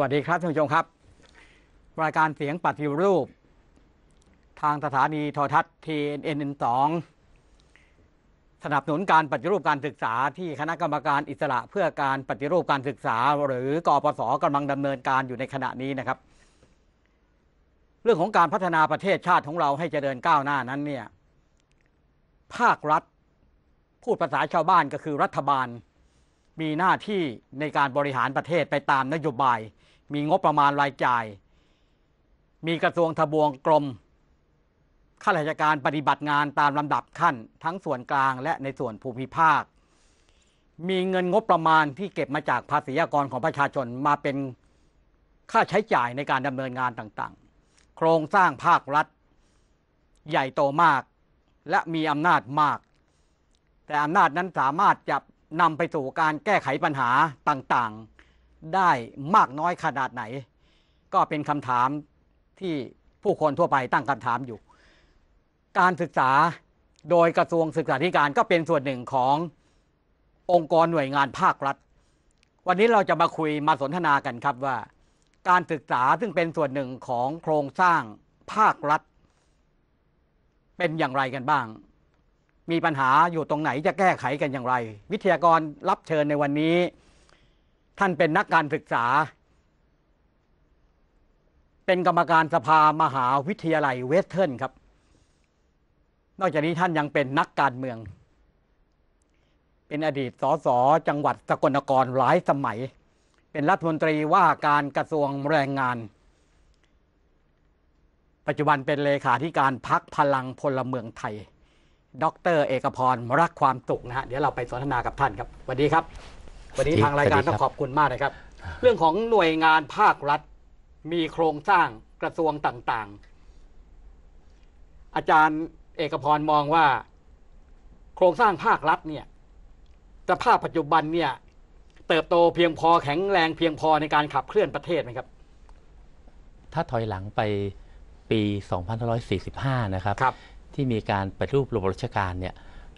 วัสดี ครับท่านผู้ชมครับ รายการเสียงปฏิรูป ทางสถานีโทรทัศน์ TNN2 สนับสนุนการปฏิรูปการศึกษา ที่คณะกรรมการอิสระเพื่อการปฏิรูปการศึกษาหรือกอปศกำลังดำเนินการอยู่ในขณะนี้นะครับ เรื่องของการพัฒนาประเทศชาติของเราให้เจริญก้าวหน้านั้นเนี่ย ภาครัฐพูดภาษาชาวบ้านก็คือรัฐบาลมีหน้าที่ในการบริหารประเทศไปตามนโยบาย มีงบประมาณรายจ่าย มีกระทรวงทบวงกรม ข้าราชการปฏิบัติงานตามลำดับขั้นทั้งส่วนกลางและในส่วนภูมิภาค มีเงินงบประมาณที่เก็บมาจากภาษีอกรของประชาชนมาเป็นค่าใช้จ่ายในการดำเนินงานต่างๆ โครงสร้างภาครัฐใหญ่โตมากและมีอำนาจมาก แต่อำนาจนั้นสามารถจะนำไปสู่การแก้ไขปัญหาต่างๆได้มากน้อยขนาดไหน ก็เป็นคำถามที่ผู้คนทั่วไปตั้งคำถามอยู่ การศึกษาโดยกระทรวงศึกษาธิการ ก็เป็นส่วนหนึ่งขององค์กรหน่วยงานภาครัฐ วันนี้เราจะมาคุยมาสนทนากันครับว่า การศึกษาซึ่งเป็นส่วนหนึ่งของโครงสร้างภาครัฐ เป็นอย่างไรกันบ้างมีปัญหาอยู่ตรงไหนจะแก้ไขกันอย่างไร วิทยากรรับเชิญในวันนี้ ท่านเป็นนักการศึกษา เป็นกรรมการสภามหาวิทยาลัย เวสเทิร์นครับ นอกจากนี้ท่านยังเป็นนักการเมือง เป็นอดีตสสจังหวัดสกลนครหลายสมัย เป็นรัฐมนตรีว่าการกระทรวงแรงงาน ปัจจุบันเป็นเลขาธิการพักพลังพลเมืองไทยดรเอกพรรักความสุขนะฮะเดี๋ยวเราไปสนทนากับท่านครับสวัสดีครับ วันนี้ทางรายการต้องขอบคุณมากนะครับ เรื่องของหน่วยงานภาครัฐมีโครงสร้างกระทรวงต่างๆ อาจารย์เอกพรมองว่า โครงสร้างภาครัฐเนี่ยสภาพปัจจุบันเนี่ย เติบโตเพียงพอแข็งแรงเพียงพอในการขับเคลื่อนประเทศไหมครับ ถ้าถอยหลังไปปี2545นะครับรบที่มีการปฏิรูประบบราชการเนี่ย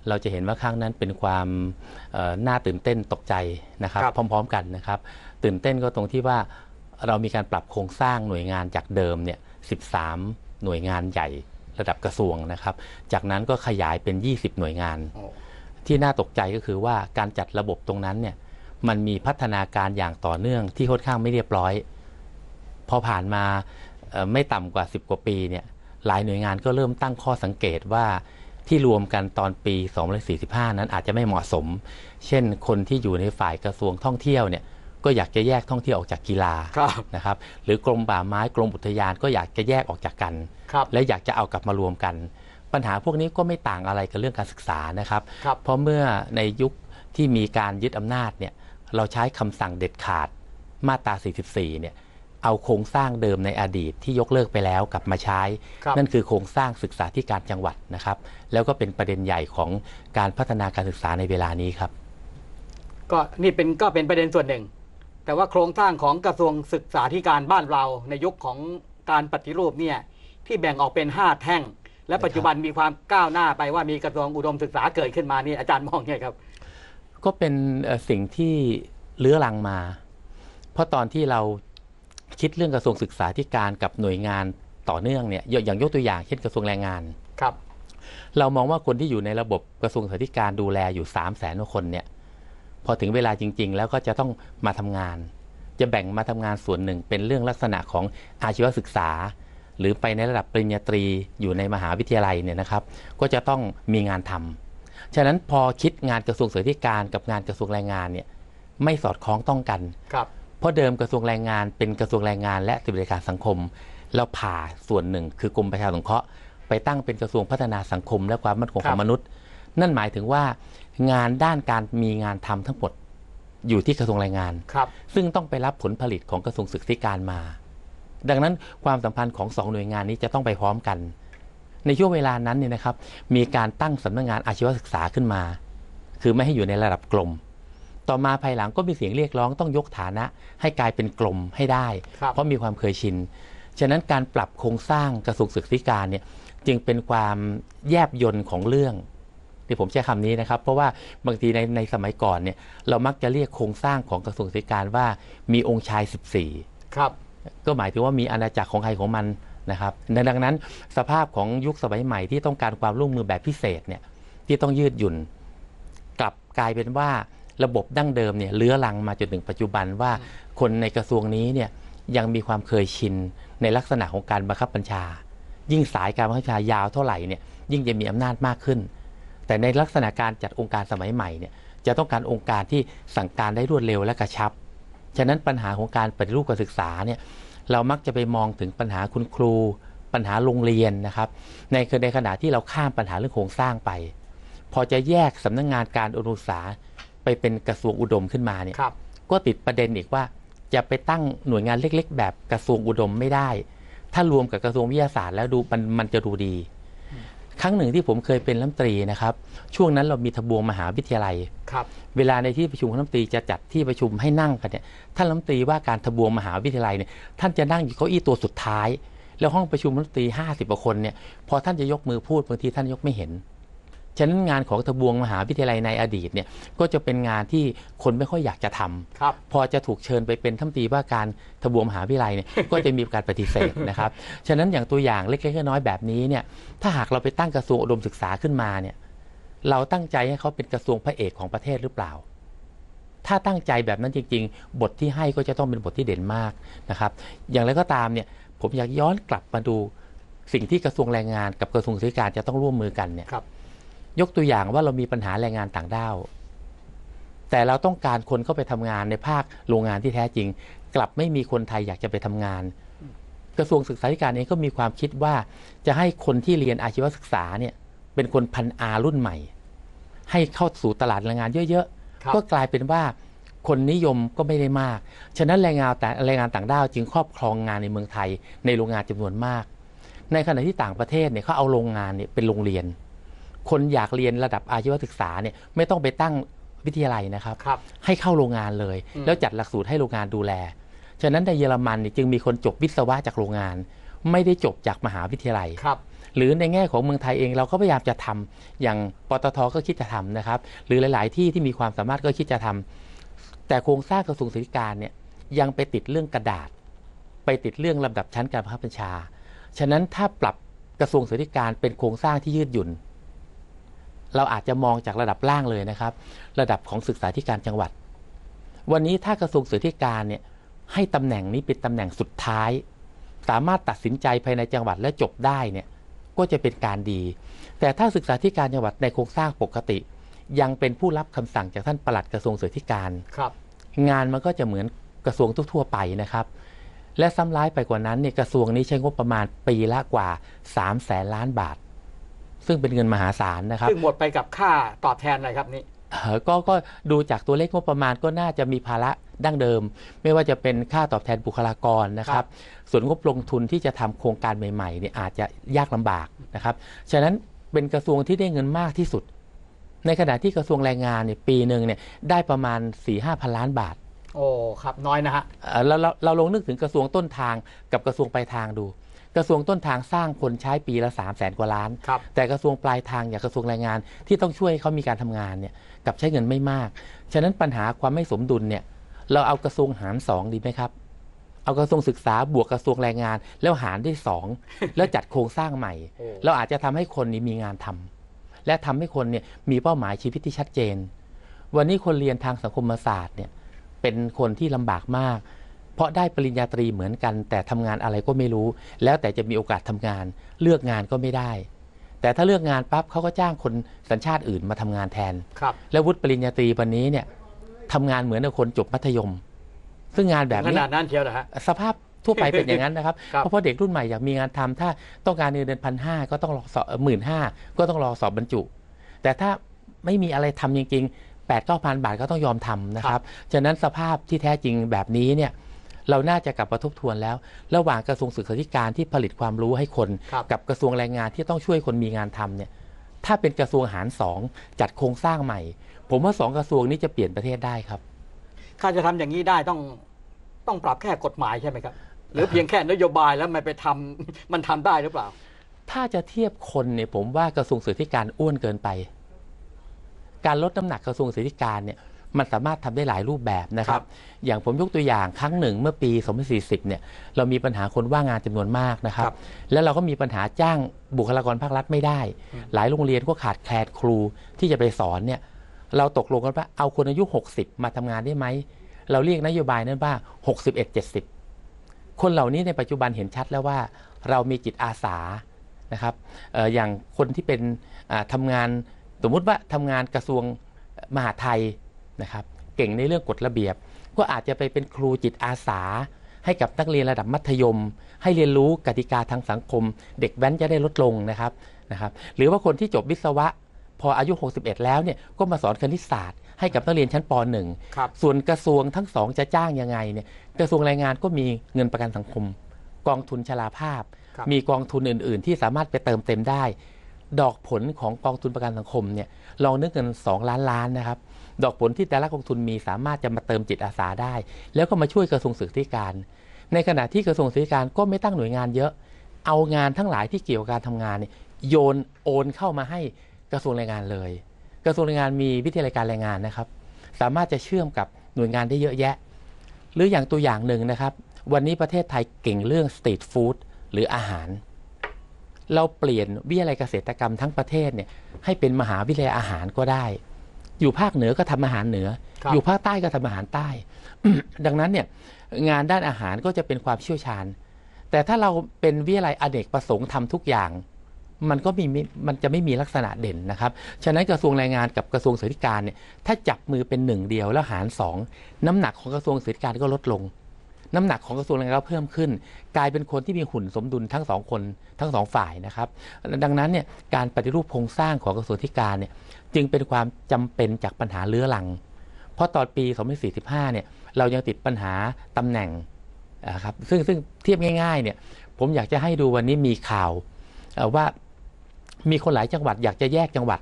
เราจะเห็นว่าครั้งนั้นเป็นความน่าตื่นเต้นตกใจนะครับ พร้อมๆกันนะครับ ตื่นเต้นก็ตรงที่ว่าเรามีการปรับโครงสร้างหน่วยงานจากเดิมเนี่ย13 หน่วยงานใหญ่ระดับกระทรวงนะครับ จากนั้นก็ขยายเป็น 20 หน่วยงาน ที่น่าตกใจก็คือว่าการจัดระบบตรงนั้นเนี่ยมันมีพัฒนาการอย่างต่อเนื่องที่ค่อนข้างไม่เรียบร้อย พอผ่านมาไม่ต่ำกว่า 10 กว่าปีเนี่ยหลายหน่วยงานก็เริ่มตั้งข้อสังเกตว่าที่รวมกันตอนปี 245 นั้นอาจจะไม่เหมาะสม เช่น คนที่อยู่ในฝ่ายกระทรวงท่องเที่ยวเนี่ยก็อยากจะแยกท่องเที่ยวออกจากกีฬา นะครับ หรือกรมป่าไม้กรมอุทยาน ก็อยากจะแยกออกจากกัน และอยากจะเอากลับมารวมกัน ปัญหาพวกนี้ก็ไม่ต่างอะไรกับเรื่องการศึกษานะครับรบเพราะเมื่อในยุคที่มีการยึดอำนาจเนี่ยเราใช้คำสั่งเด็ดขาดมาตรา 44 เนี่ยเอาโครงสร้างเดิมในอดีตที่ยกเลิกไปแล้วกลับมาใช้ นั่นคือโครงสร้างศึกษาที่การจังหวัดนะครับ แล้วก็เป็นประเด็นใหญ่ของการพัฒนาการศึกษาในเวลานี้ครับ ก็นี่เป็นก็เป็นประเด็นส่วนหนึ่ง แต่ว่าโครงสร้างของกระทรวงศึกษาธิการบ้านเราในยุคของการปฏิรูปเนี่ย ที่แบ่งออกเป็น5แท่ง และปัจจุบันมีความก้าวหน้าไปว่ามีกระทรวงอุดมศึกษาเกิดขึ้นมา นี่อาจารย์มองไงครับ ก็เป็นสิ่งที่เลื้อรังมา เพราะตอนที่เราคิดเรื่องกระทรวงศึกษาธิการกับหน่วยงานต่อเนื่องเนี่ยอย่างยกตัวอย่างเช่นกระทรวงแรงงานครับ เรามองว่าคนที่อยู่ในระบบกระทรวงศึกษาธิการดูแลอยู่สามแสนคนเนี่ยพอถึงเวลาจริงๆ แล้วก็จะต้องมาทำงาน จะแบ่งมาทำงานส่วนหนึ่งเป็นเรื่องลักษณะของอาชีวศึกษา หรือไปในระดับปริญญาตรีอยู่ในมหาวิทยาลัยเนี่ยนะครับ ก็จะต้องมีงานทำฉะนั้นพอคิดงานกระทรวงศึกษาธิการกับงานกระทรวงแรงงานเนี่ยไม่สอดคล้องต้องกันครับพราะเดิมกระทรวงแรงงานเป็นกระทรวงแรงงานและสิบดิการสังคมเราผ่าส่วนหนึ่งคือกรมประชาสงเคราะห์ไปตั้งเป็นกระทรวงพัฒนาสังคมและความมั่นคงของมนุษย์ นั่นหมายถึงว่า งานด้านการมีงานทำทั้งหมดอยู่ที่กระทรวงแรงงานครับ ซึ่งต้องไปรับผลผลิตของกระทรวงศึกษาการมา ดังนั้นความสัมพันธ์ของสองหน่วยงานนี้จะต้องไปพร้อมกัน ในช่วงเวลานั้นเนี่ยนะครับ มีการตั้งสำนักงงานอาชีวศึกษาขึ้นมา คือไม่ให้อยู่ในระดับกลมต่อมาภายหลังก็มีเสียงเรียกร้องต้องยกฐานะ ให้กลายเป็นกลมให้ได้ เพราะมีความเคยชิน ฉะนั้นการปรับโครงสร้างกระทรวงศึกษาธิการเนี่ยจึงเป็นความแยบยนต์ของเรื่องที่ผมใช้คำนี้นะครับ เพราะว่าบางทีในในสมัยก่อนเนี่ยเรามักจะเรียกโครงสร้างของกระทรวงศึกษาการว่ามีองค์ชาย14ครับ ก็หมายถึงว่ามีอาณาจักรของใครของมันนะครับดังนั้นสภาพของยุคสมัยใหม่ที่ต้องการความร่วมมือแบบพิเศษเนี่ย ที่ต้องยืดหยุ่น กลับกลายเป็นว่าระบบดั้งเดิมเนี่ยเลื้อรังมาจนถึง ปัจจุบันว่า คนในกระทรวงนี้เนี่ยยังมีความเคยชินในลักษณะของการบังคับบัญชา ยิ่งสายการบังคับบัญชายาวเท่าไหร่เนี่ยยิ่งจะมีอำนาจมากขึ้น แต่ในลักษณะการจัดองค์การสมัยใหม่เนี่ยจะต้องการองค์การที่สั่งการได้รวดเร็วและกระชับฉะนั้นปัญหาของการปฏิรูปการศึกษาเนี่ยเรามักจะไปมองถึงปัญหาคุณครู ปัญหาโรงเรียนนะครับในในขณะที่เราข้ามปัญหาเรื่องโครงสร้างไป พอจะแยกสำนักงงานการอุดมศึกษาไปเป็นกระทรวงอุดมขึ้นมาเนี่ยก็ติดประเด็นอีกว่าจะไปตั้งหน่วยงานเล็กๆ แบบกระทรวงอุดมไม่ได้ ถ้ารวมกับกระทรวงวิทยาศาสตร์แล้วดูมันมันจะดูดี ครั้งหนึ่งที่ผมเคยเป็นรัฐมนตรีนะครับ ช่วงนั้นเรามีทบวงมหาวิทยาลัยครับเวลาในที่ประชุมคณะรัฐมนตรีจะจัดที่ประชุมให้นั่งกันเนี่ยท่านรัฐมนตรีว่าการทบวงมหาวิทยาลัยเนี่ยท่านจะนั่งอยู่เก้าอี้ตัวสุดท้าย แล้วห้องประชุมรัฐมนตรีห้าสิบกว่าคนเนี่ยพอท่านจะยกมือพูดบางทีท่านยกไม่เห็นฉะนั้นงานของทบวงมหาวิทยาลัยในอดีตเนี่ยก็จะเป็นงานที่คนไม่ค่อยอยากจะทำ พอจะถูกเชิญไปเป็นท่านตีว่าการทบวงมหาวิทยาลัยเนี่ยก็จะมีการปฏิเสธนะครับ ฉะนั้นอย่างตัวอย่างเล็กๆน้อยๆแบบนี้เนี่ย ถ้าหากเราไปตั้งกระทรวงอุดมศึกษาขึ้นมาเนี่ย เราตั้งใจให้เขาเป็นกระทรวงพระเอกของประเทศหรือเปล่า ถ้าตั้งใจแบบนั้นจริงๆ บทที่ให้ก็จะต้องเป็นบทที่เด่นมากนะครับ อย่างไรก็ตามเนี่ย ผมอยากย้อนกลับมาดูสิ่งที่กระทรวงแรงงานกับกระทรวงศึกษาจะต้องร่วมมือกันเนี่ยยกตัวอย่างว่าเรามีปัญหาแรงงานต่างด้าว แต่เราต้องการคนเข้าไปทำงานในภาคโรงงานที่แท้จริง กลับไม่มีคนไทยอยากจะไปทำงาน กระทรวงศึกษาธิการเองก็มีความคิดว่า จะให้คนที่เรียนอาชีวศึกษาเนี่ย เป็นคนพันอารุ่นใหม่ ให้เข้าสู่ตลาดแรงงานเยอะ ๆ ก็กลายเป็นว่าคนนิยมก็ไม่ได้มากฉะนั้นแรงงานแต่แรงงานต่างด้าวจึงครอบครองงานในเมืองไทยในโรงงานจำนวนมาก ในขณะที่ต่างประเทศเนี่ยเขาเอาโรงงานเนี่ยเป็นโรงเรียนคนอยากเรียนระดับอาชีวศึกษาเนี่ยไม่ต้องไปตั้งวิทยาลัยนะครับ ให้เข้าโรงงานเลย แล้วจัดหลักสูตรให้โรงงานดูแล ฉะนั้นในเยอรมันจึงมีคนจบวิศวะจากโรงงาน ไม่ได้จบจากมหาวิทยาลัยครับหรือในแง่ของเมืองไทยเองเราก็พยายามจะทำอย่างปตทก็คิดจะทำนะครับ หรือหลายๆที่ที่มีความสามารถก็คิดจะทำ แต่โครงสร้างกระทรวงศึกษาธิการเนี่ยยังไปติดเรื่องกระดาษ ไปติดเรื่องลำดับชั้นการบังคับบัญชา ฉะนั้นถ้าปรับกระทรวงศึกษาธิการเป็นโครงสร้างที่ยืดหยุ่นเราอาจจะมองจากระดับล่างเลยนะครับ ระดับของศึกษาธิการจังหวัด วันนี้ถ้ากระทรวงศึกษาธิการเนี่ยให้ตำแหน่งนี้เป็นตำแหน่งสุดท้าย สามารถตัดสินใจภายในจังหวัดและจบได้เนี่ยก็จะเป็นการดี แต่ถ้าศึกษาธิการจังหวัดในโครงสร้างปกติยังเป็นผู้รับคำสั่งจากท่านปลัดกระทรวงศึกษาธิการครับ งานมันก็จะเหมือนกระทรวงทั่วไปนะครับ และซ้ำร้ายไปกว่านั้นเนี่ยกระทรวงนี้ใช้งบประมาณปีละกว่า 3 0 0แสนล้านบาทซึ่งเป็นเงินมหาศาลนะครับซึ่งหมดไปกับค่าตอบแทนอะไรครับนี่ก็ก็ดูจากตัวเลขงบประมาณก็น่าจะมีภาระดั้งเดิม ไม่ว่าจะเป็นค่าตอบแทนบุคลากรนะครับ ส่วนงบลงทุนที่จะทำโครงการใหม่ๆเนี่ยอาจจะยากลำบากนะครับ ฉะนั้นเป็นกระทรวงที่ได้เงินมากที่สุด ในขณะที่กระทรวงแรงงานเนี่ยปีหนึ่งเนี่ย ได้ประมาณ4ี่ห้าพันล้านบาท โอ้ครับน้อยนะฮะเราเราเราลองนึกถึงกระทรวงต้นทางกับกระทรวงปลายทางดูกระทรวงต้นทางสร้างคนใช้ปีละ3 0 0แสนกว่าล้าน แต่กระทรวงปลายทางอย่างกระทรวงแรงงานที่ต้องช่วยเขามีการทำงานเนี่ยกับใช้เงินไม่มาก ฉะนั้นปัญหาความไม่สมดุลเนี่ย เราเอากระทรวงหารสองดีไหมครับ เอากระทรวงศึกษาบวกกระทรวงแรงงานแล้วหารด้วยสองแล้วจัดโครงสร้างใหม่ เราอาจจะทำให้คนนี้มีงานทำ และทำให้คนเนี่ยมีเป้าหมายชีวิตที่ชัดเจน วันนี้คนเรียนทางสังคมศาสตร์เนี่ยเป็นคนที่ลำบากมากราะได้ปริญญาตรีเหมือนกัน แต่ทำงานอะไรก็ไม่รู้ แล้วแต่จะมีโอกาสทำงาน เลือกงานก็ไม่ได้ แต่ถ้าเลือกงานปั๊บเขาก็จ้างคนสัญชาติอื่นมาทำงานแทนครับ แล้ววุฒิปริญญาตรีวันนี้เนี่ยทำงานเหมือนคนจบมัธยม ซึ่งงานแบบนี้ขนาดนั้นเทียวนะฮะสภาพทั่วไปเป็นอย่างนั้นนะครับ เพราะเด็กรุ่นใหม่อยากมีงานทำ ถ้าต้องการเงินเดือนพันห้าก็ต้องรอสอบหมื่นห้าก็ต้องรอสอบบรรจุ แต่ถ้าไม่มีอะไรทำจริงๆแปดเก้าพันบาทก็ต้องยอมทำนะครับฉะนั้นสภาพที่แท้จริงแบบนี้เนี่ยเราน่าจะกลับมาทบทวนแล้ว ระหว่างกระทรวงศึกษาธิการที่ผลิตความรู้ให้คน กับกระทรวงแรงงานที่ต้องช่วยคนมีงานทำเนี่ยถ้าเป็นกระทรวงหารสองจัดโครงสร้างใหม่ ผมว่าสองกระทรวงนี้จะเปลี่ยนประเทศได้ครับถ้าจะทำอย่างนี้ได้ต้องต้องปรับแค่กฎหมายใช่ไหมครับ หรือเพียงแค่นโยบายแล้วมันไปทำมันทำได้หรือเปล่า ถ้าจะเทียบคนเนี่ยผมว่ากระทรวงศึกษาธิการอ้วนเกินไป การลดน้ำหนักกระทรวงศึกษาธิการเนี่ยมันสามารถทำได้หลายรูปแบบนะครับ อย่างผมยกตัวอย่างครั้งหนึ่ง เมื่อปี2040เนี่ยเรามีปัญหาคนว่างงานจำนวนมากนะครับ แล้วเราก็มีปัญหาจ้างบุคลากรภาครัฐไม่ได้ หลายโรงเรียนก็ขาดแคลนครูที่จะไปสอนเนี่ยเราตกลงกันว่าเอาคนอายุ 60 มาทำงานได้ไหม เราเรียกนโยบายนั้นว่า61 70 คนเหล่านี้ในปัจจุบันเห็นชัดแล้วว่าเรามีจิตอาสานะครับออย่างคนที่เป็นทำงานสมมุติว่าทำงานกระทรวงมหาไทยนะครับเก่งในเรื่องกฎระเบียบ ก็อาจจะไปเป็นครูจิตอาสา ให้กับนักเรียนระดับมัธยม ให้เรียนรู้กติกาทางสังคม เด็กแว้นจะได้ลดลงนะครับนะครับหรือว่าคนที่จบวิศวะ พออายุ 61 แล้วเนี่ยก็มาสอนคณิตศาสตร์ให้กับนักเรียนชั้นป .1 ส่วนกระทรวงทั้งสองจะจ้างยังไงเนี่ยกระทรวงแรงงานก็มีเงินประกันสังคม กองทุนชราภาพ มีกองทุนอื่นๆ ที่สามารถไปเติมเต็มได้ ดอกผลของกองทุนประกันสังคมเนี่ย ลองนึกเงิน2 ล้านล้านนะครับดอกผลที่แต่ละกองทุนมีสามารถจะมาเติมจิตอาสาได้ แล้วก็มาช่วยกระทรวงศึกษาธิการ ในขณะที่กระทรวงศึกษาธิการก็ไม่ตั้งหน่วยงานเยอะเอางานทั้งหลายที่เกี่ยวกับการทำงานโยนโอน เข้ามาให้กระทรวงแรงงานเลย กระทรวงแรงงานมีวิทยาการแรงงานนะครับ สามารถจะเชื่อมกับหน่วยงานได้เยอะแยะ หรืออย่างตัวอย่างหนึ่งนะครับ วันนี้ประเทศไทยเก่งเรื่องสตรีทฟู้ดหรืออาหาร เราเปลี่ยนวิทยาลัยเกษตรกรรมทั้งประเทศเนี่ยให้เป็นมหาวิทยาลัยอาหารก็ได้อยู่ภาคเหนือก็ทำอาหารเหนือ อยู่ภาคใต้ก็ทำอาหารใต้ ดังนั้นเนี่ยงานด้านอาหารก็จะเป็นความเชี่ยวชาญ แต่ถ้าเราเป็นวิทยาลัยอเนกประสงค์ทำทุกอย่าง มันก็มีมันจะไม่มีลักษณะเด่นนะครับ ฉะนั้นกระทรวงแรงงานกับกระทรวงศสรษิการเนี่ย ถ้าจับมือเป็นหนึ่งเดียวแล้วหารสอง น้ำหนักของกระทรวงศสรษิการก็ลดลง น้ำหนักของกระทรวงแรงงานเพิ่มขึ้น กลายเป็นคนที่มีหุ่นสมดุลทั้งสองคนทั้งสองฝ่ายนะครับ ดังนั้นเนี่ยการปฏิรูปโครงสร้างของกระทรวงที่การเนี่ยจึงเป็นความจำเป็นจากปัญหาเรื้อรัง เพราะตอนปี2045 เนี่ย เรายังติดปัญหาตำแหน่งครับ ซึ่งซึ่งเทียบง่าย ๆ เนี่ย ผมอยากจะให้ดูวันนี้มีข่าวว่ามีคนหลายจังหวัดอยากจะแยกจังหวัด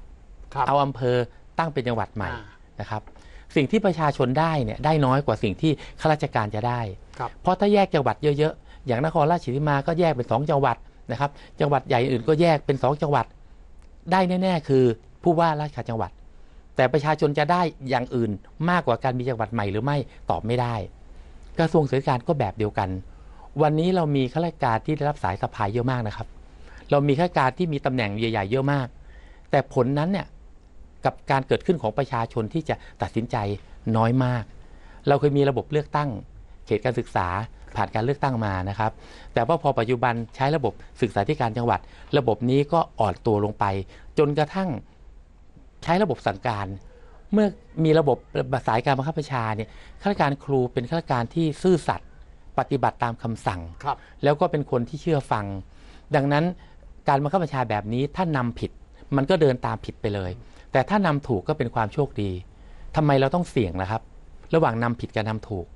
เอาอำเภอตั้งเป็นจังหวัดใหม่นะครับ สิ่งที่ประชาชนได้เนี่ย ได้น้อยกว่าสิ่งที่ข้าราชการจะได้ เพราะถ้าแยกจังหวัดเยอะๆ อย่างนครราชสีมาก็แยกเป็น2จังหวัดนะครับ จังหวัดใหญ่อื่น ก็แยกเป็น2จังหวัด ได้แน่ๆคือผู้ว่าราชการจังหวัด แต่ประชาชนจะได้อย่างอื่นมากกว่าการมีจังหวัดใหม่หรือไม่ตอบไม่ได้ กระทรวงเสริมการก็แบบเดียวกัน วันนี้เรามีข้าราชการที่ได้รับสายสภายเยอะมากนะครับ เรามีข้าราชการที่มีตำแหน่งใหญ่ ๆเยอะมาก แต่ผลนั้นเนี่ยกับการเกิดขึ้นของประชาชนที่จะตัดสินใจน้อยมาก เราเคยมีระบบเลือกตั้ง เขตการศึกษาผ่านการเลือกตั้งมานะครับ แต่ว่าพอปัจจุบันใช้ระบบศึกษาธิการจังหวัด ระบบนี้ก็อ่อนตัวลงไป จนกระทั่งใช้ระบบสั่งการ เมื่อมีระบบสายการบังคับบัญชาเนี่ย ข้าราชการครูเป็นข้าราชการที่ซื่อสัตย์ปฏิบัติตามคำสั่ง แล้วก็เป็นคนที่เชื่อฟัง ดังนั้นการบังคับบัญชาแบบนี้ถ้านำผิดมันก็เดินตามผิดไปเลย แต่ถ้านำถูกก็เป็นความโชคดี ทำไมเราต้องเสี่ยงล่ะครับ ระหว่างนำผิดกับนำถูก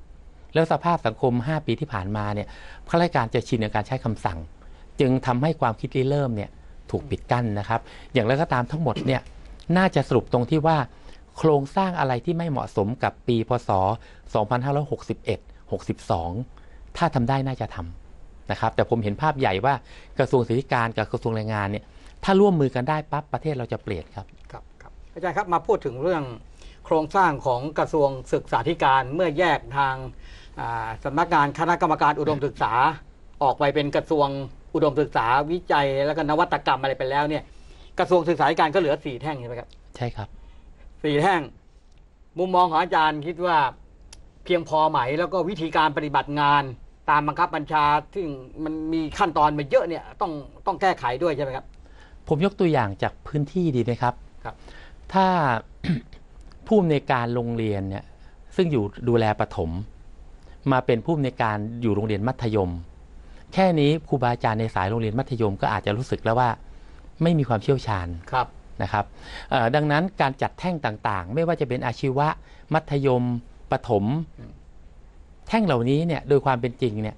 แล้วสภาพสังคม 5 ปีที่ผ่านมาเนี่ย ข้าราชการจะชินกับการใช้คำสั่ง จึงทำให้ความคิดริเริ่มเนี่ยถูกปิดกั้นนะครับ อย่างไรก็ตามทั้งหมดเนี่ยน่าจะสรุปตรงที่ว่าโครงสร้างอะไรที่ไม่เหมาะสมกับปีพศ 2561 62 ถ้าทำได้น่าจะทำนะครับ แต่ผมเห็นภาพใหญ่ว่ากระทรวงศึกษาการกับกระทรวงแรงงานเนี่ยถ้าร่วมมือกันได้ปั๊บประเทศเราจะเปลี่ยนครับครับครับอาจารย์ครับ มาพูดถึงเรื่อง โครงสร้างของกระทรวงศึกษาธิการเมื่อแยกทางสำนักงานคณะกรรมการอุดมศึกษาออกไปเป็นกระทรวงอุดมศึกษาวิจัยและก็นวัตกรรมอะไรไปแล้วเนี่ยกระทรวงศึกษาธิการก็เหลือสี่แท่งใช่ไหมครับ ใช่ครับสี่แท่ง มุมมองของอาจารย์คิดว่าเพียงพอไหมแล้วก็วิธีการปฏิบัติงาน ตามบังคับบัญชา ซึ่งมันมีขั้นตอนมาเยอะเนี่ยต้องต้องแก้ไขด้วยใช่ไหมครับ ผมยกตัวอย่างจากพื้นที่ดีไหมครับครับ ถ้าผู้อำนวยการโรงเรียนเนี่ยซึ่งอยู่ดูแลประถม มาเป็นผู้อำนวยการอยู่โรงเรียนมัธยม แค่นี้ครูบาอาจารย์ในสายโรงเรียนมัธยมก็อาจจะรู้สึกแล้วว่าไม่มีความเชี่ยวชาญครับนะครับดังนั้นการจัดแท่งต่างๆ ไม่ว่าจะเป็นอาชีวะ มัธยมปถม แท่งเหล่านี้เนี่ยโดยความเป็นจริงเนี่ย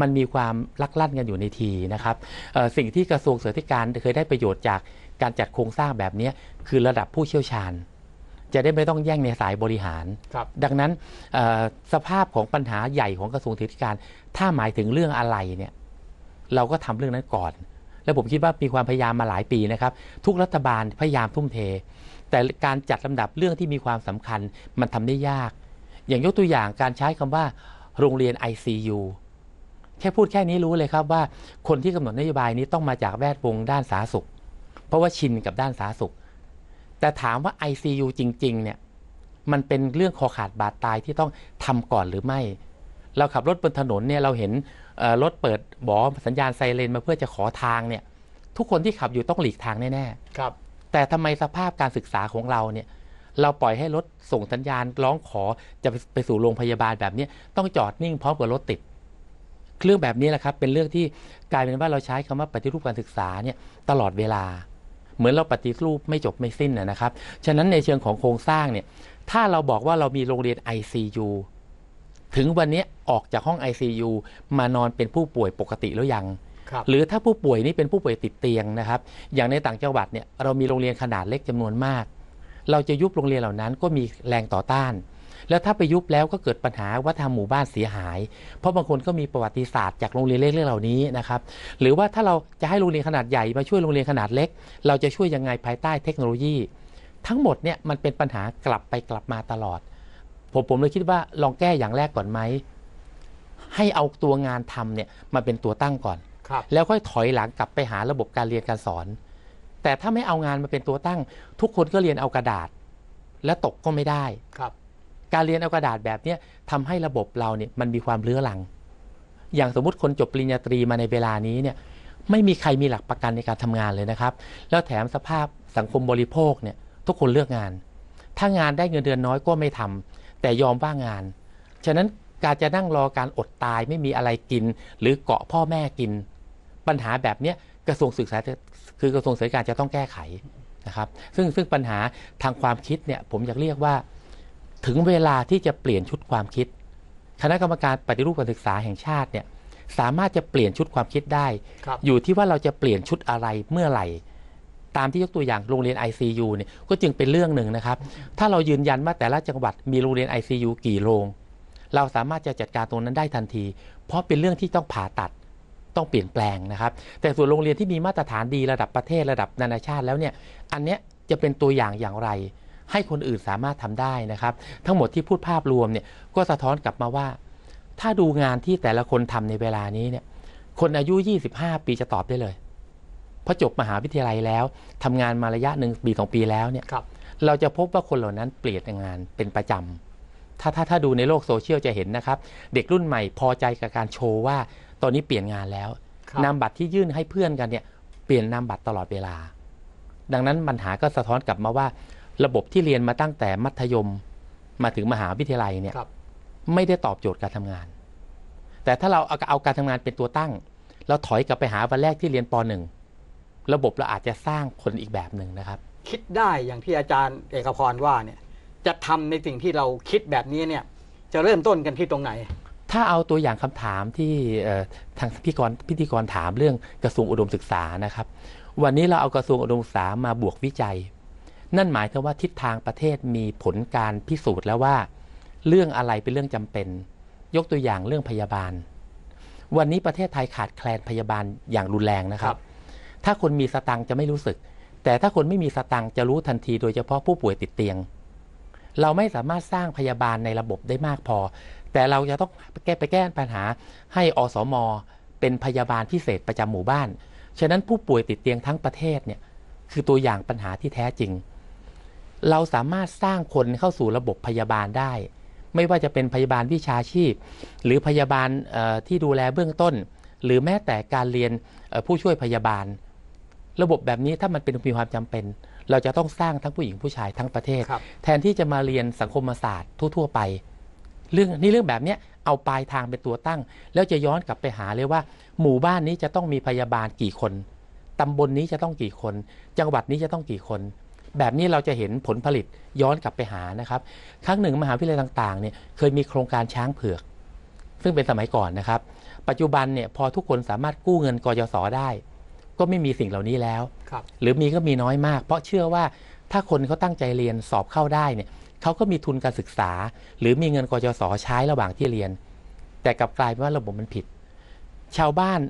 มันมีความลักลั่นกันอยู่ในทีนะครับสิ่งที่กระทรวงศสกษาธิการเคยได้ประโยชน์จากการจัดโครงสร้างแบบนี้คือระดับผู้เชี่ยวชาญ จะได้ไม่ต้องแย่งในสายบริหารดังนั้นสภาพของปัญหาใหญ่ของกระทรวงศสกษาธิการถ้าหมายถึงเรื่องอะไรเนี่ยเราก็ทำเรื่องนั้นก่อนและผมคิดว่ามีความพยายามมาหลายปีนะครับ ทุกรัฐบาลพยายามทุ่มเท แต่การจัดลำดับเรื่องที่มีความสำคัญ มันทำได้ยาก อย่างยกตัวอย่างการใช้คำว่า โรงเรียน ICU แค่พูดแค่นี้รู้เลยครับว่าคนที่กำหนดนโยบายนี้ต้องมาจากแวดวงด้านสาธารณสุข เพราะว่าชินกับด้านสาธารณสุข แต่ถามว่า ICU จริงๆ เนี่ย มันเป็นเรื่องคอขาดบาดตายที่ต้องทำก่อนหรือไม่เราขับรถบนถนนเนี่ยเราเห็นรถเปิดบอสัญญาณไซเรนมาเพื่อจะขอทางเนี่ย ทุกคนที่ขับอยู่ต้องหลีกทางแน่ ๆ ครับ แต่ทำไมสภาพการศึกษาของเราเนี่ย เราปล่อยให้รถส่งสัญญาณร้องขอจะไปสู่โรงพยาบาลแบบนี้ต้องจอดนิ่งพร้อมกับรถติดเรื่องแบบนี้แหละครับ เป็นเรื่องที่กลายเป็นว่าเราใช้คำว่าปฏิรูปการศึกษาเนี่ยตลอดเวลาเหมือนเราปฏิรูปไม่จบไม่สิ้นนะครับฉะนั้นในเชิงของโครงสร้างเนี่ยถ้าเราบอกว่าเรามีโรงเรียน ICU ถึงวันนี้ออกจากห้อง ICU มานอนเป็นผู้ป่วยปกติแล้วยังรหรือถ้าผู้ป่วยนี่เป็นผู้ป่วยติดเตียงนะครับอย่างในต่างจังหวัดเนี่ยเรามีโรงเรียนขนาดเล็กจำนวนมาก เราจะยุบโรงเรียนเหล่านั้นก็มีแรงต่อต้าน แล้วถ้าไปยุบแล้วก็เกิดปัญหาว่าทำหมู่บ้านเสียหาย เพราะบางคนก็มีประวัติศาสตร์จากโรงเรียนเล็กเรื่องเหล่านี้นะครับหรือว่าถ้าเราจะให้โรงเรียนขนาดใหญ่มาช่วยโรงเรียนขนาดเล็ก เราจะช่วยยังไงภายใต้เทคโนโลยี ทั้งหมดเนี่ยมันเป็นปัญหากลับไปกลับมาตลอดผมผมเลยคิดว่าลองแก้อย่างแรกก่อนไหม ให้เอาตัวงานทำเนี่ยมาเป็นตัวตั้งก่อนแล้วค่อยถอยหลังกลับไปหาระบบการเรียนการสอน แต่ถ้าไม่เอางานมาเป็นตัวตั้ง ทุกคนก็เรียนเอากระดาษ และตกก็ไม่ได้ ครับ การเรียนเอากระดาษแบบนี้ทำให้ระบบเราเนี่ยมันมีความเลื้อหลัง อย่างสมมติคนจบปริญญาตรีมาในเวลานี้เนี่ย ไม่มีใครมีหลักประกันในการทำงานเลยนะครับ แล้วแถมสภาพสังคมบริโภคเนี่ย ทุกคนเลือกงาน ถ้างานได้เงินเดือนน้อยก็ไม่ทำแต่ยอมว่างาน ฉะนั้นการจะนั่งรอการอดตายไม่มีอะไรกิน หรือเกาะพ่อแม่กิน ปัญหาแบบนี้กระทรวงศึกษาคือกระทรวงศึกษาจะต้องแก้ไขนะครับซึ่งซึ่งปัญหาทางความคิดเนี่ยผมอยากเรียกว่า ถึงเวลาที่จะเปลี่ยนชุดความคิด คณะกรรมการปฏิรูปการศึกษาแห่งชาติเนี่ยสามารถจะเปลี่ยนชุดความคิดได้ อยู่ที่ว่าเราจะเปลี่ยนชุดอะไรเมื่อไหร่ตามที่ยกตัวอย่างโรงเรียน ICU เนี่ย ก็จึงเป็นเรื่องหนึ่งนะครับ ถ้าเรายืนยันว่าแต่ละจังหวัดมีโรงเรียน ICU กี่โรงเราสามารถจะจัดการตรงนั้นได้ทันที เพราะเป็นเรื่องที่ต้องผ่าตัด ต้องเปลี่ยนแปลงนะครับ แต่ส่วนโรงเรียนที่มีมาตรฐานดีระดับประเทศระดับนานาชาติแล้วเนี่ยอันเนี้ยจะเป็นตัวอย่างอย่างไร ให้คนอื่นสามารถทำได้นะครับ ทั้งหมดที่พูดภาพรวมเนี่ยก็สะท้อนกลับมาว่า ถ้าดูงานที่แต่ละคนทำในเวลานี้เนี่ยคนอายุ 25 ปีจะตอบได้เลยพอจบมหาวิทยาลัยแล้วทำงานมาระยะหนึ่งปีสองปีแล้วเนี่ยรเราจะพบว่าคนเหล่านั้นเปลี่ยนงานเป็นประจำ ถ้าถ้าถ้าดูในโลกโซเชียลจะเห็นนะครับ เด็กรุ่นใหม่พอใจกับการโชว์ว่าตอนนี้เปลี่ยนงานแล้วนามบัตรที่ยื่นให้เพื่อนกันเนี่ยเปลี่ยนนามบัตรตลอดเวลา ดังนั้นปัญหาก็สะท้อนกลับมาว่า ระบบที่เรียนมาตั้งแต่มัธยมมาถึงมหาวิทยาลัยเนี่ยไม่ได้ตอบโจทย์การทำงาน แต่ถ้าเราเอาการทำงานเป็นตัวตั้งเราถอยกลับไปหาวันแรกที่เรียนปหนึ่งระบบเราอาจจะสร้างคนอีกแบบหนึ่งนะครับ คิดได้อย่างที่อาจารย์เอกพรว่าเนี่ยจะทำในสิ่งที่เราคิดแบบนี้เนี่ยจะเริ่มต้นกันที่ตรงไหน ถ้าเอาตัวอย่างคำถามที่ทางพิธีกรพิธีกรถามเรื่องกระทรวงอุดมศึกษานะครับ วันนี้เราเอากระทรวงอุดมศึกษามาบวกวิจัย นั่นหมายถึงว่าทิศทางประเทศมีผลการพิสูจน์ แล้วว่าเรื่องอะไรเป็นเรื่องจำเป็น ยกตัวอย่างเรื่องพยาบาล วันนี้ประเทศไทยขาดแคลนพยาบาลอย่างรุนแรงนะครับรบถ้าคนมีสตังจะไม่รู้สึก แต่ถ้าคนไม่มีสตังจะรู้ทันทีโดยเฉพาะผู้ป่วยติดเตียง เราไม่สามารถสร้างพยาบาลในระบบได้มากพอ แต่เราจะต้องแก้ไปแก้ปัญหาให้อสม เป็นพยาบาลพิเศษประจำหมู่บ้าน ฉะนั้นผู้ป่วยติดเตียงทั้งประเทศเนี่ย คือตัวอย่างปัญหาที่แท้จริง เราสามารถสร้างคนเข้าสู่ระบบพยาบาลได้ ไม่ว่าจะเป็นพยาบาลวิชาชีพ หรือพยาบาลที่ดูแลเบื้องต้น หรือแม้แต่การเรียนผู้ช่วยพยาบาลระบบแบบนี้ถ้ามันเป็นมีความจำเป็น เราจะต้องสร้างทั้งผู้หญิงผู้ชายทั้งประเทศ แทนที่จะมาเรียนสังคมศาสตร์ทั่วๆไป เรื่องนี่เรื่องแบบนี้เอาปลายทางเป็นตัวตั้ง แล้วจะย้อนกลับไปหาเลยว่า หมู่บ้านนี้จะต้องมีพยาบาลกี่คน ตำบลนนี้จะต้องกี่คน จังหวัดนี้จะต้องกี่คน แบบนี้เราจะเห็นผลผลิต ย้อนกลับไปหานะครับ ครั้งหนึ่งมหาวิทยาลัยต่างๆเนี่ย เคยมีโครงการช้างเผือก ซึ่งเป็นสมัยก่อนนะครับ ปัจจุบันเนี่ยพอทุกคนสามารถกู้เงินกยศได้ก็ไม่มีสิ่งเหล่านี้แล้ว หรือมีก็มีน้อยมาก เพราะเชื่อว่าถ้าคนเขาตั้งใจเรียนสอบเข้าได้เนี่ยเขาก็มีทุนการศึกษา หรือมีเงินกจสใช้ระหว่างที่เรียน แต่กลับกลายเป็นว่าระบบมันผิด ชาวบ้าน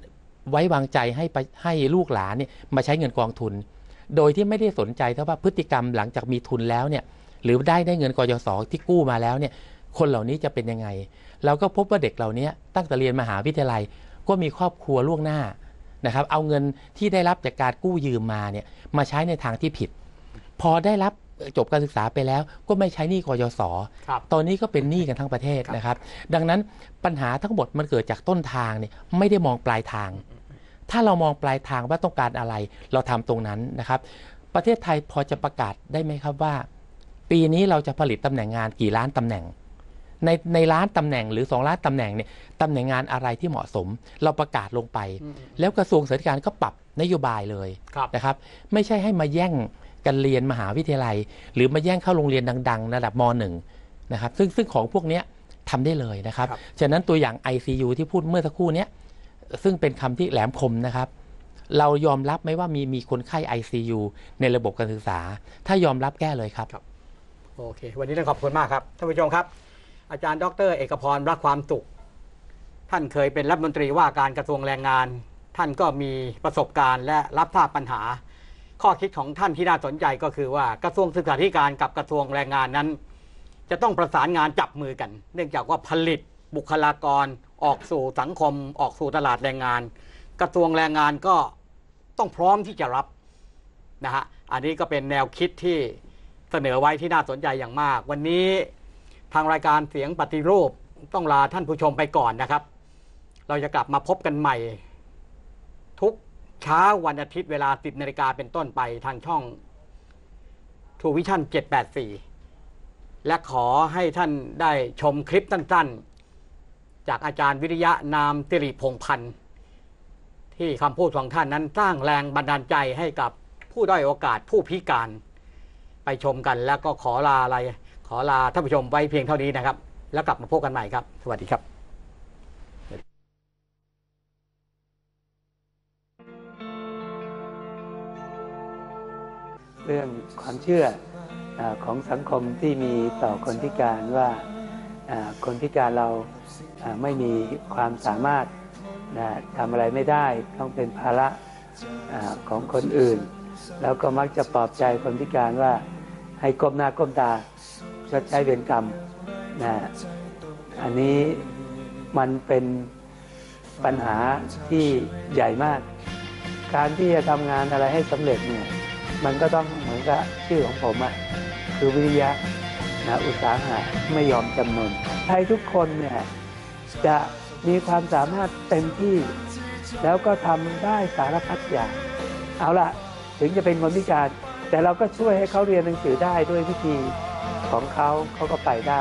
ไว้วางใจให้ไปให้ลูกหลานเนี่ยมาใช้เงินกองทุน โดยที่ไม่ได้สนใจ เท่าว่าพฤติกรรมหลังจากมีทุนแล้วเนี่ย หรือได้ได้เงินกจสที่กู้มาแล้วเนี่ย คนเหล่านี้จะเป็นยังไง เราก็พบว่าเด็กเหล่านี้ตั้งแต่เรียนมหาวิทยาลัยก็มีครอบครัวล่วงหน้านะครับเอาเงินที่ได้รับจากการกู้ยืมมาเนี่ยมาใช้ในทางที่ผิด พอได้รับจบการศึกษาไปแล้ว ก็ไม่ใช้หนี้กยศตอนนี้ก็เป็นหนี้กันทั้งประเทศนะครับ ดังนั้นปัญหาทั้งหมดมันเกิดจากต้นทางเนี่ยไม่ได้มองปลายทาง ถ้าเรามองปลายทางว่าต้องการอะไร เราทำตรงนั้นนะครับ ประเทศไทยพอจะประกาศได้ไหมครับว่า ปีนี้เราจะผลิตตำแหน่งงานกี่ล้านตำแหน่งในในล้านตำแหน่งหรือ 2 ล้านตำแหน่งเนี่ยตำแหน่งงานอะไรที่เหมาะสม เราประกาศลงไป แล้วกระทรวงศึกษาธิการก็ปรับนโยบายเลยนะครับ ไม่ใช่ให้มาแย่งกันเรียนมหาวิทยาลัย หรือมาแย่งเข้าโรงเรียนดัง ๆ ระดับม .1 นะครับ ซึ่งซึ่งของพวกนี้ททำได้เลยนะครับรบฉะนั้นตัวอย่าง ICU ที่พูดเมื่อสักครู่นี้ซึ่งเป็นคำที่แหลมคมนะครับ เรายอมรับไหมว่ามีมีคนไข้ ICU ในระบบการศึกษา ถ้ายอมรับแก้เลยครับรบโอเค วันนี้ต้องขอบคุณมากครับท่านผู้ชมครับอาจารย์ดร เอกพรรัก ความสุขท่านเคยเป็นรัฐมนตรีว่าการกระทรวงแรงงาน ท่านก็มีประสบการณ์และรับทราบปัญหา ข้อคิดของท่านที่น่าสนใจก็คือว่ากระทรวงศึกษาธิการกับกระทรวงแรงงานนั้น จะต้องประสานงานจับมือกัน เนื่องจากว่าผลิต บุคลากร ออกสู่สังคม ออกสู่ตลาดแรงงาน กระทรวงแรงงานก็ต้องพร้อมที่จะรับนะฮะอันนี้ก็เป็นแนวคิดที่เสนอไว้ที่น่าสนใจอย่างมาก วันนี้ทางรายการเสียงปฏิรูปต้องลาท่านผู้ชมไปก่อนนะครับ เราจะกลับมาพบกันใหม่ ทุกเช้าวันอาทิตย์เวลา 10นาฬิกาเป็นต้นไปทางช่องทูวิชั่น784 และขอให้ท่านได้ชมคลิปสั้นๆ จากอาจารย์วิริยะนามติริพงพันธ์ที่คำพูดของท่านนั้น สร้างแรงบันดาลใจให้กับผู้ได้โอกาสผู้พิการไปชมกันแล้วก็ขอลาอะไรขอลาท่านผู้ชมไว้เพียงเท่านี้นะครับ แล้วกลับมาพบกันใหม่ครับ สวัสดีครับ เรื่องความเชื่ออของสังคมที่มีต่อคนพิการว่าคนพิการเราไม่มีความสามารถทำอะไรไม่ได้ ต้องเป็นภาระของคนอื่น แล้วก็มักจะปลอบใจคนพิการว่าให้ก้มหน้าก้มตาชดใช้เวรกรรมนะอันนี้มันเป็นปัญหาที่ใหญ่มาก การที่จะทำงานอะไรให้สำเร็จเนี่ยมันก็ต้องเหมือนกับชื่อของผมอะคือวิริยะนะอุตสาหะไม่ยอมจำนนใครทุกคนเนี่ยจะมีความสามารถเต็มที่ แล้วก็ทำได้สารพัดอย่างเอาละถึงจะเป็นคนพิการ แต่เราก็ช่วยให้เขาเรียนหนังสือได้ด้วยวิธีของเขาเขาก็ไปได้